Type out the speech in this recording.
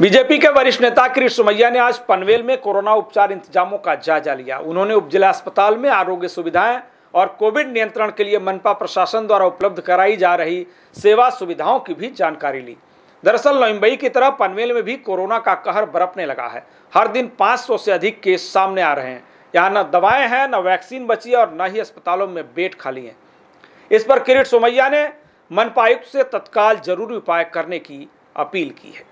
BJP के वरिष्ठ नेता कृष्ण सुमैया ने आज पनवेल में कोरोना उपचार इंतजामों का जायजा लिया उन्होंने उपजिला अस्पताल में आरोग्य सुविधाएं और कोविड नियंत्रण के लिए मनपा प्रशासन द्वारा उपलब्ध कराई जा रही सेवा सुविधाओं की भी जानकारी ली दरअसल मुंबई की तरह पनवेल में भी कोरोना का कहर बरपने लगा है हर दिन 500 से अधिक केस सामने आ रहे हैं यहाँ न दवाएं हैं न वैक्सीन बची और न ही अस्पतालों में बेड खाली हैं इस पर किरीट सोमैया ने मनपा आयुक्त से तत्काल जरूरी उपाय करने की अपील की है